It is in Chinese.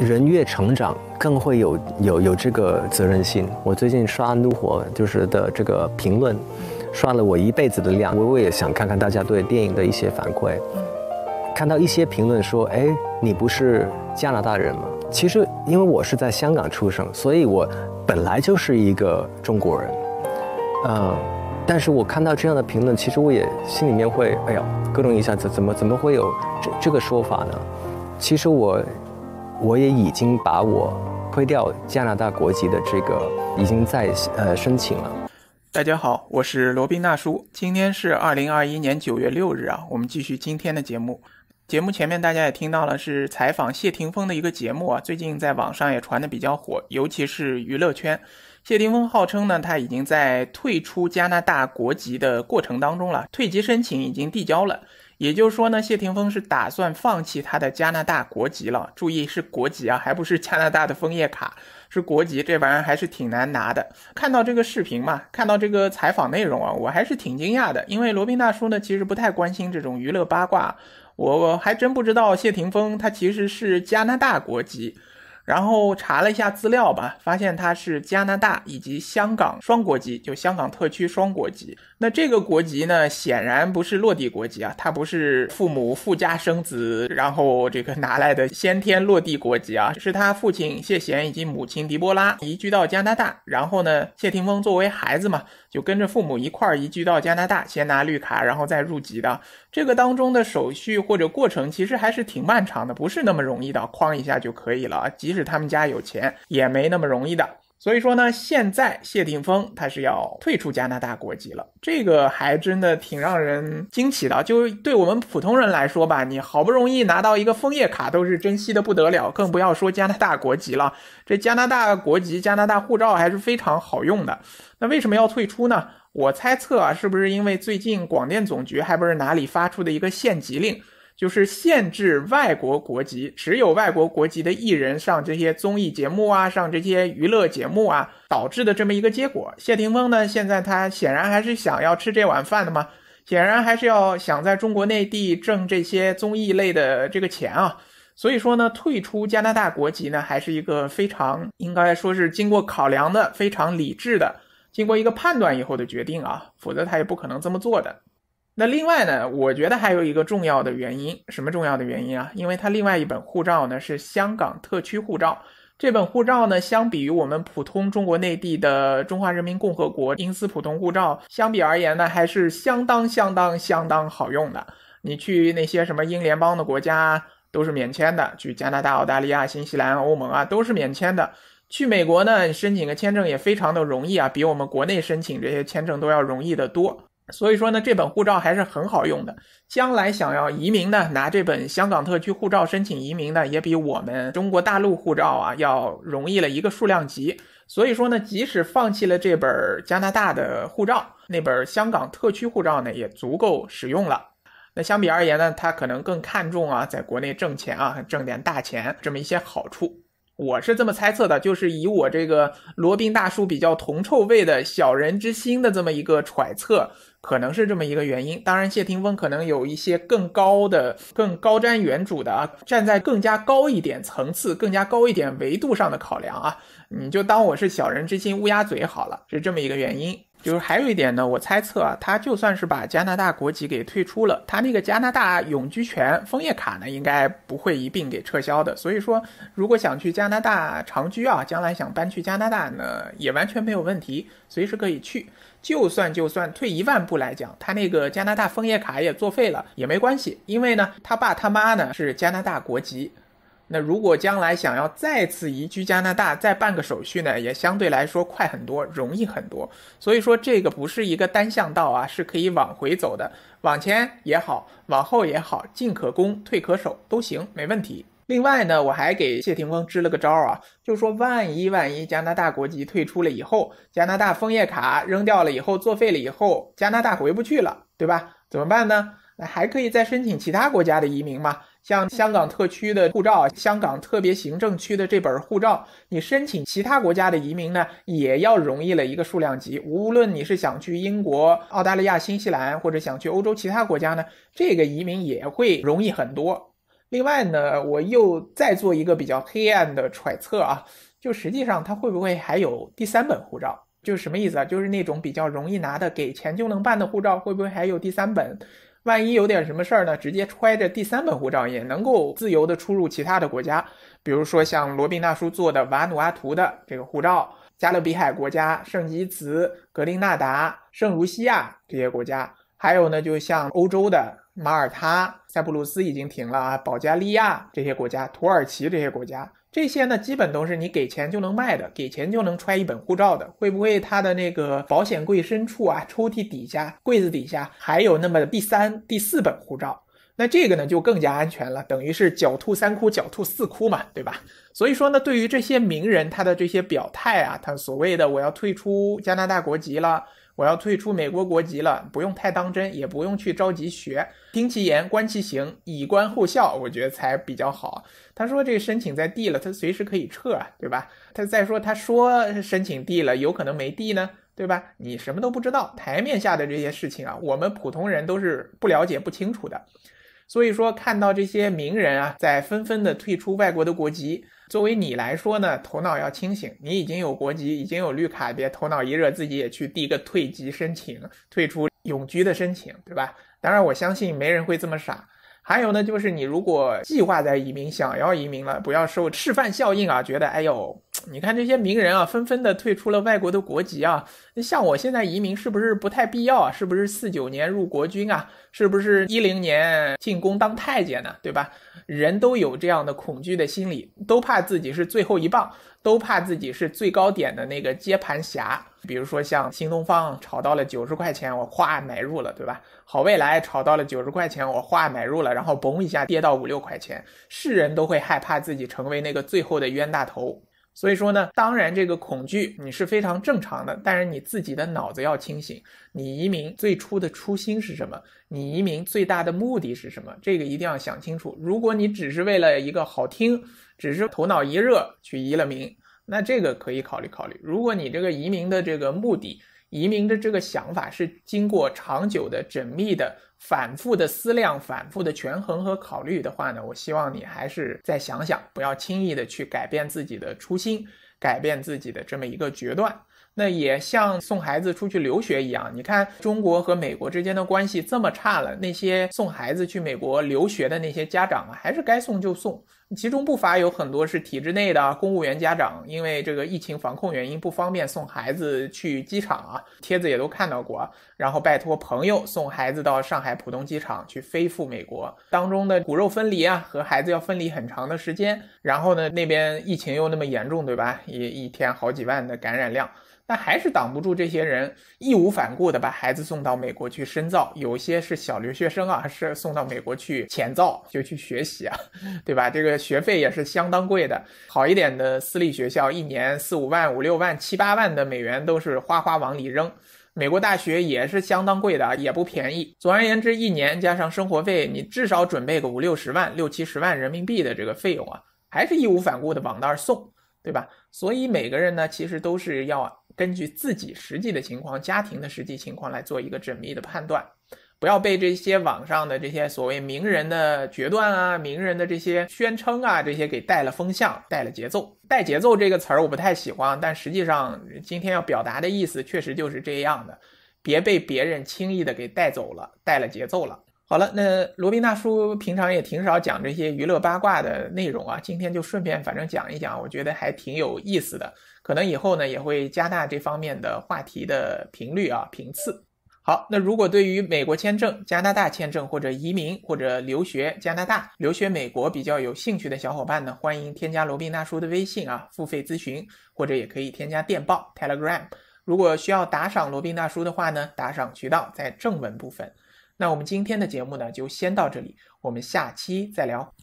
人越成长，更会有有有这个责任心。我最近刷怒火，就是的这个评论，刷了我一辈子的量。我我也想看看大家对电影的一些反馈。看到一些评论说：“哎，你不是加拿大人吗？”其实，因为我是在香港出生，所以我本来就是一个中国人。嗯，但是我看到这样的评论，其实我也心里面会，哎呀，各种影响子怎么怎么会有这这个说法呢？其实我。我也已经把我推掉加拿大国籍的这个已经在呃申请了。大家好，我是罗宾大叔。今天是二零二一年九月六日啊，我们继续今天的节目。节目前面大家也听到了，是采访谢霆锋的一个节目啊，最近在网上也传的比较火，尤其是娱乐圈。谢霆锋号称呢，他已经在退出加拿大国籍的过程当中了，退籍申请已经递交了。也就是说呢，谢霆锋是打算放弃他的加拿大国籍了。注意是国籍啊，还不是加拿大的枫叶卡，是国籍，这玩意儿还是挺难拿的。看到这个视频嘛，看到这个采访内容啊，我还是挺惊讶的，因为罗宾大叔呢，其实不太关心这种娱乐八卦，我我还真不知道谢霆锋他其实是加拿大国籍。然后查了一下资料吧，发现他是加拿大以及香港双国籍，就香港特区双国籍。那这个国籍呢，显然不是落地国籍啊，他不是父母富家生子，然后这个拿来的先天落地国籍啊，是他父亲谢贤以及母亲狄波拉移居到加拿大，然后呢，谢霆锋作为孩子嘛，就跟着父母一块儿移居到加拿大，先拿绿卡，然后再入籍的。这个当中的手续或者过程其实还是挺漫长的，不是那么容易的，框一下就可以了，即使。他们家有钱也没那么容易的，所以说呢，现在谢霆锋他是要退出加拿大国籍了，这个还真的挺让人惊奇的。就对我们普通人来说吧，你好不容易拿到一个枫叶卡，都是珍惜的不得了，更不要说加拿大国籍了。这加拿大国籍、加拿大护照还是非常好用的。那为什么要退出呢？我猜测啊，是不是因为最近广电总局还不是哪里发出的一个限籍令？就是限制外国国籍，只有外国国籍的艺人上这些综艺节目啊，上这些娱乐节目啊，导致的这么一个结果。谢霆锋呢，现在他显然还是想要吃这碗饭的嘛，显然还是要想在中国内地挣这些综艺类的这个钱啊。所以说呢，退出加拿大国籍呢，还是一个非常应该说是经过考量的、非常理智的，经过一个判断以后的决定啊，否则他也不可能这么做的。那另外呢，我觉得还有一个重要的原因，什么重要的原因啊？因为它另外一本护照呢是香港特区护照，这本护照呢相比于我们普通中国内地的中华人民共和国英司普通护照，相比而言呢还是相当相当相当好用的。你去那些什么英联邦的国家都是免签的，去加拿大、澳大利亚、新西兰、欧盟啊都是免签的。去美国呢申请个签证也非常的容易啊，比我们国内申请这些签证都要容易的多。所以说呢，这本护照还是很好用的。将来想要移民呢，拿这本香港特区护照申请移民呢，也比我们中国大陆护照啊要容易了一个数量级。所以说呢，即使放弃了这本加拿大的护照，那本香港特区护照呢也足够使用了。那相比而言呢，他可能更看重啊，在国内挣钱啊，挣点大钱这么一些好处。我是这么猜测的，就是以我这个罗宾大叔比较铜臭味的小人之心的这么一个揣测，可能是这么一个原因。当然，谢霆锋可能有一些更高的、更高瞻远瞩的啊，站在更加高一点层次、更加高一点维度上的考量啊，你就当我是小人之心、乌鸦嘴好了，是这么一个原因。就是还有一点呢，我猜测啊，他就算是把加拿大国籍给退出了，他那个加拿大永居权枫叶卡呢，应该不会一并给撤销的。所以说，如果想去加拿大长居啊，将来想搬去加拿大呢，也完全没有问题，随时可以去。就算就算退一万步来讲，他那个加拿大枫叶卡也作废了也没关系，因为呢，他爸他妈呢是加拿大国籍。那如果将来想要再次移居加拿大，再办个手续呢，也相对来说快很多，容易很多。所以说这个不是一个单向道啊，是可以往回走的，往前也好，往后也好，进可攻，退可守，都行，没问题。另外呢，我还给谢霆锋支了个招啊，就说万一万一加拿大国籍退出了以后，加拿大枫叶卡扔掉了以后，作废了以后，加拿大回不去了，对吧？怎么办呢？那还可以再申请其他国家的移民嘛？像香港特区的护照，香港特别行政区的这本护照，你申请其他国家的移民呢，也要容易了一个数量级。无论你是想去英国、澳大利亚、新西兰，或者想去欧洲其他国家呢，这个移民也会容易很多。另外呢，我又再做一个比较黑暗的揣测啊，就实际上它会不会还有第三本护照？就是什么意思啊？就是那种比较容易拿的、给钱就能办的护照，会不会还有第三本？万一有点什么事儿呢？直接揣着第三本护照也能够自由的出入其他的国家，比如说像罗宾大叔做的瓦努阿图的这个护照，加勒比海国家圣基茨、格林纳达、圣卢西亚这些国家，还有呢，就像欧洲的马耳他、塞浦路斯已经停了啊，保加利亚这些国家，土耳其这些国家。这些呢，基本都是你给钱就能卖的，给钱就能揣一本护照的。会不会他的那个保险柜深处啊，抽屉底下、柜子底下还有那么第三、第四本护照？那这个呢，就更加安全了，等于是狡兔三窟、狡兔四窟嘛，对吧？所以说呢，对于这些名人，他的这些表态啊，他所谓的我要退出加拿大国籍了。我要退出美国国籍了，不用太当真，也不用去着急学。听其言，观其行，以观后效，我觉得才比较好。他说这个申请在递了，他随时可以撤，对吧？他再说他说申请递了，有可能没递呢，对吧？你什么都不知道，台面下的这些事情啊，我们普通人都是不了解不清楚的。所以说，看到这些名人啊，在纷纷的退出外国的国籍。作为你来说呢，头脑要清醒。你已经有国籍，已经有绿卡，别头脑一热自己也去递个退籍申请，退出永居的申请，对吧？当然，我相信没人会这么傻。还有呢，就是你如果计划在移民，想要移民了，不要受示范效应啊，觉得哎呦。你看这些名人啊，纷纷的退出了外国的国籍啊。那像我现在移民是不是不太必要啊？是不是四九年入国军啊？是不是一零年进宫当太监呢？对吧？人都有这样的恐惧的心理，都怕自己是最后一棒，都怕自己是最高点的那个接盘侠。比如说像新东方炒到了九十块钱，我哗买入了，对吧？好未来炒到了九十块钱，我哗买入了，然后嘣一下跌到五六块钱，世人都会害怕自己成为那个最后的冤大头。所以说呢，当然这个恐惧你是非常正常的，但是你自己的脑子要清醒。你移民最初的初心是什么？你移民最大的目的是什么？这个一定要想清楚。如果你只是为了一个好听，只是头脑一热去移了民，那这个可以考虑考虑。如果你这个移民的这个目的，移民的这个想法是经过长久的、缜密的、反复的思量、反复的权衡和考虑的话呢，我希望你还是再想想，不要轻易的去改变自己的初心，改变自己的这么一个决断。那也像送孩子出去留学一样，你看中国和美国之间的关系这么差了，那些送孩子去美国留学的那些家长啊，还是该送就送。其中不乏有很多是体制内的公务员家长，因为这个疫情防控原因不方便送孩子去机场啊，帖子也都看到过啊。然后拜托朋友送孩子到上海浦东机场去飞赴美国，当中的骨肉分离啊，和孩子要分离很长的时间。然后呢，那边疫情又那么严重，对吧？一一天好几万的感染量，但还是挡不住这些人义无反顾的把孩子送到美国去深造。有些是小留学生啊，是送到美国去浅造就去学习啊，对吧？这个。学费也是相当贵的，好一点的私立学校一年四五万、五六万、七八万的美元都是哗哗往里扔。美国大学也是相当贵的，也不便宜。总而言之，一年加上生活费，你至少准备个五六十万、六七十万人民币的这个费用啊，还是义无反顾的往那儿送，对吧？所以每个人呢，其实都是要根据自己实际的情况、家庭的实际情况来做一个缜密的判断。不要被这些网上的这些所谓名人的决断啊、名人的这些宣称啊、这些给带了风向、带了节奏。带节奏这个词儿我不太喜欢，但实际上今天要表达的意思确实就是这样的。别被别人轻易的给带走了、带了节奏了。好了，那罗宾大叔平常也挺少讲这些娱乐八卦的内容啊，今天就顺便反正讲一讲，我觉得还挺有意思的。可能以后呢也会加大这方面的话题的频率啊、频次。好，那如果对于美国签证、加拿大签证或者移民或者留学加拿大、留学美国比较有兴趣的小伙伴呢，欢迎添加罗宾大叔的微信啊，付费咨询，或者也可以添加电报 Telegram。如果需要打赏罗宾大叔的话呢，打赏渠道在正文部分。那我们今天的节目呢，就先到这里，我们下期再聊。